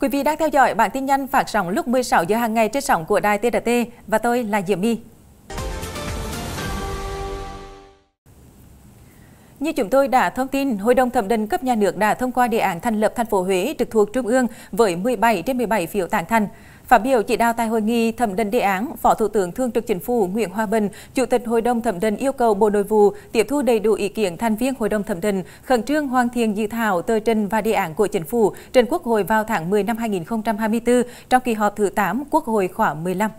Quý vị đang theo dõi bản tin nhanh phát sóng lúc 16 giờ hàng ngày trên sóng của đài TRT và tôi là Diễm My. Như chúng tôi đã thông tin, Hội đồng thẩm định cấp nhà nước đã thông qua đề án thành lập thành phố Huế trực thuộc Trung ương với 17 trên 17 phiếu tán thành. Phát biểu chỉ đạo tại hội nghị thẩm định đề án, Phó Thủ tướng Thương trực Chính phủ Nguyễn Hòa Bình, Chủ tịch Hội đồng thẩm định yêu cầu Bộ Nội vụ tiếp thu đầy đủ ý kiến thành viên Hội đồng thẩm định, khẩn trương hoàn thiện dự thảo tờ trình và đề án của Chính phủ trình Quốc hội vào tháng 10 năm 2024 trong kỳ họp thứ 8 Quốc hội khóa 15.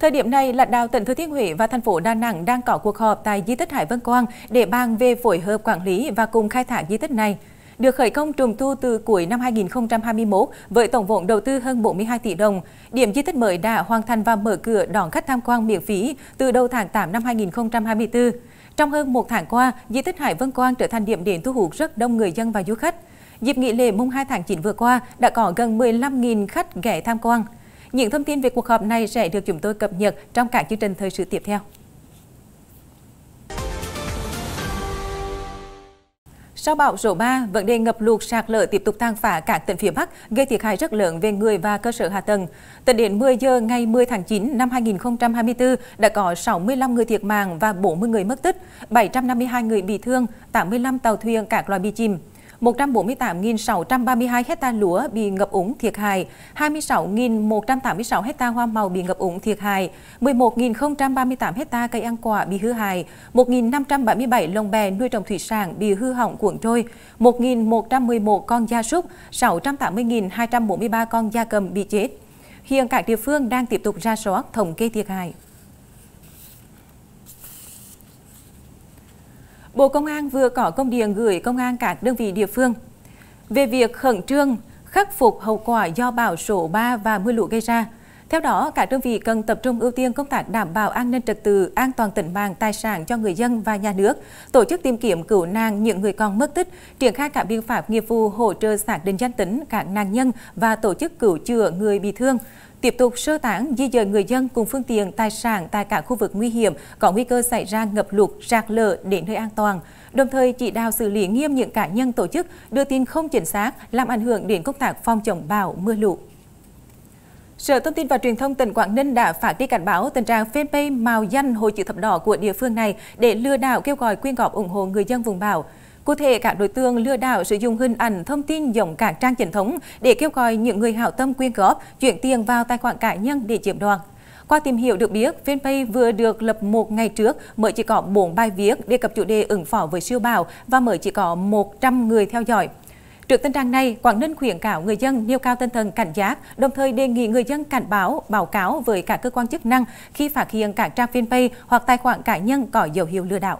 Thời điểm này, lãnh đạo tỉnh Thừa Thiên Huế và thành phố Đà Nẵng đang có cuộc họp tại di tích Hải Vân Quang để bàn về phối hợp quản lý và cùng khai thác di tích này được khởi công trùng tu từ cuối năm 2021 với tổng vốn đầu tư hơn 42 tỷ đồng. Điểm di tích mới đã hoàn thành và mở cửa đón khách tham quan miễn phí từ đầu tháng 8 năm 2024. Trong hơn một tháng qua, di tích Hải Vân Quan trở thành điểm đến thu hút rất đông người dân và du khách. Dịp nghỉ lễ mùng 2 tháng 9 vừa qua đã có gần 15.000 khách ghé tham quan. Những thông tin về cuộc họp này sẽ được chúng tôi cập nhật trong các chương trình thời sự tiếp theo. Sau bão số 3, vấn đề ngập lụt sạt lở tiếp tục tàn phá các tỉnh phía Bắc, gây thiệt hại rất lớn về người và cơ sở hạ tầng. Tính đến 10 giờ ngày 10 tháng 9 năm 2024 đã có 65 người thiệt mạng và 40 người mất tích, 752 người bị thương, 85 tàu thuyền các loài bị chìm. 148.632 hecta lúa bị ngập úng thiệt hại, 26.186 hecta hoa màu bị ngập úng thiệt hại, 11.038 hecta cây ăn quả bị hư hại, 1.577 lồng bè nuôi trồng thủy sản bị hư hỏng cuộn trôi, 1.111 con gia súc, 680.243 con gia cầm bị chết. Hiện các địa phương đang tiếp tục ra soát thống kê thiệt hại. Bộ Công an vừa có công điện gửi công an các đơn vị địa phương về việc khẩn trương khắc phục hậu quả do bão số 3 và mưa lũ gây ra. Theo đó, các đơn vị cần tập trung ưu tiên công tác đảm bảo an ninh trật tự, an toàn tính mạng, tài sản cho người dân và nhà nước, tổ chức tìm kiếm cứu nạn những người còn mất tích, triển khai các biện pháp nghiệp vụ hỗ trợ xác định danh tính các nạn nhân và tổ chức cứu chữa người bị thương, tiếp tục sơ tán di dời người dân cùng phương tiện tài sản tại cả khu vực nguy hiểm có nguy cơ xảy ra ngập lụt, sạt lở đến nơi an toàn, đồng thời chỉ đạo xử lý nghiêm những cá nhân tổ chức đưa tin không chính xác làm ảnh hưởng đến công tác phòng chống bão, mưa lụt. Sở Thông tin và Truyền thông tỉnh Quảng Ninh đã phát đi cảnh báo tình trạng fanpage màu danh hội chữ thập đỏ của địa phương này để lừa đảo kêu gọi quyên góp ủng hộ người dân vùng bão. Cụ thể, các đối tượng lừa đảo sử dụng hình ảnh thông tin giống các trang chính thống để kêu gọi những người hảo tâm quyên góp, chuyển tiền vào tài khoản cá nhân để chiếm đoạt. Qua tìm hiểu được biết, fanpage vừa được lập một ngày trước mới chỉ có 4 bài viết đề cập chủ đề ứng phó với siêu bão và mới chỉ có 100 người theo dõi. Trước tình trạng này, Quảng Ninh khuyến cáo người dân nêu cao tinh thần cảnh giác, đồng thời đề nghị người dân cảnh báo, báo cáo với cả cơ quan chức năng khi phát hiện các trang fanpage hoặc tài khoản cá nhân có dấu hiệu lừa đảo.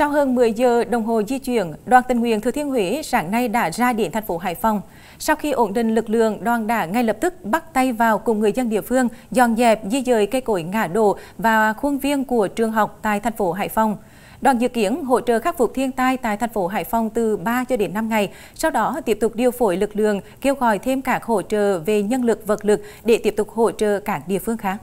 Sau hơn 10 giờ đồng hồ di chuyển, đoàn tình nguyện Thừa Thiên Huế sáng nay đã ra đến thành phố Hải Phòng. Sau khi ổn định lực lượng, đoàn đã ngay lập tức bắt tay vào cùng người dân địa phương dọn dẹp di dời cây cối ngã đổ và khuôn viên của trường học tại thành phố Hải Phòng. Đoàn dự kiến hỗ trợ khắc phục thiên tai tại thành phố Hải Phòng từ 3 cho đến 5 ngày, sau đó tiếp tục điều phối lực lượng, kêu gọi thêm cả hỗ trợ về nhân lực vật lực để tiếp tục hỗ trợ các địa phương khác.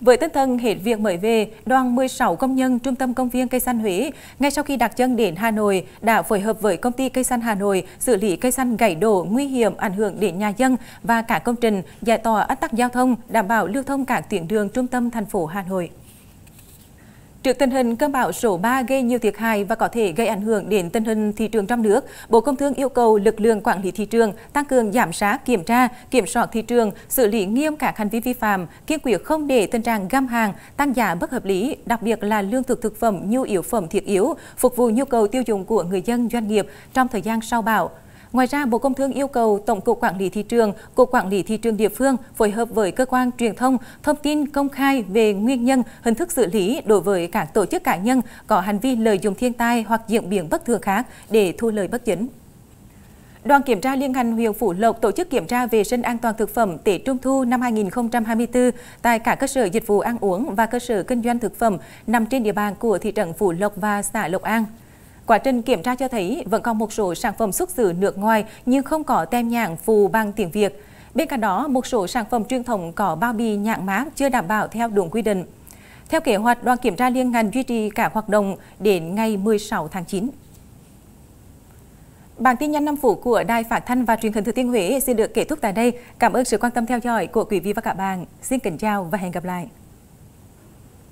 Với tinh thần hết việc mới về, đoàn 16 công nhân trung tâm công viên cây xanh Huế ngay sau khi đặt chân đến Hà Nội đã phối hợp với công ty cây xanh Hà Nội xử lý cây xanh gãy đổ nguy hiểm ảnh hưởng đến nhà dân và cả công trình, giải tỏa ách tắc giao thông, đảm bảo lưu thông cả tuyến đường trung tâm thành phố Hà Nội. Trước tình hình cơn bão số 3 gây nhiều thiệt hại và có thể gây ảnh hưởng đến tình hình thị trường trong nước, Bộ Công Thương yêu cầu lực lượng quản lý thị trường tăng cường giám sát, kiểm tra, kiểm soát thị trường, xử lý nghiêm các hành vi vi phạm, kiên quyết không để tình trạng găm hàng, tăng giá bất hợp lý, đặc biệt là lương thực thực phẩm, nhu yếu phẩm thiết yếu, phục vụ nhu cầu tiêu dùng của người dân, doanh nghiệp trong thời gian sau bão. Ngoài ra, Bộ Công Thương yêu cầu Tổng cục Quản lý thị trường, Cục Quản lý thị trường địa phương phối hợp với cơ quan truyền thông thông tin công khai về nguyên nhân, hình thức xử lý đối với các tổ chức cá nhân có hành vi lợi dụng thiên tai hoặc diễn biến bất thường khác để thu lời bất chính. Đoàn kiểm tra liên ngành huyện phủ Lộc tổ chức kiểm tra vệ sinh an toàn thực phẩm Tết Trung thu năm 2024 tại cả cơ sở dịch vụ ăn uống và cơ sở kinh doanh thực phẩm nằm trên địa bàn của thị trấn phủ Lộc và xã Lộc An. Quá trình kiểm tra cho thấy vẫn còn một số sản phẩm xuất xứ nước ngoài nhưng không có tem nhãn phù bằng tiếng Việt. Bên cạnh đó, một số sản phẩm truyền thống có bao bì nhãn mác chưa đảm bảo theo đúng quy định. Theo kế hoạch, đoàn kiểm tra liên ngành duy trì cả hoạt động đến ngày 16 tháng 9. Bản tin nhanh 5 phút của Đài Phát thanh và Truyền hình Thừa Thiên Huế xin được kết thúc tại đây. Cảm ơn sự quan tâm theo dõi của quý vị và các bạn. Xin kính chào và hẹn gặp lại.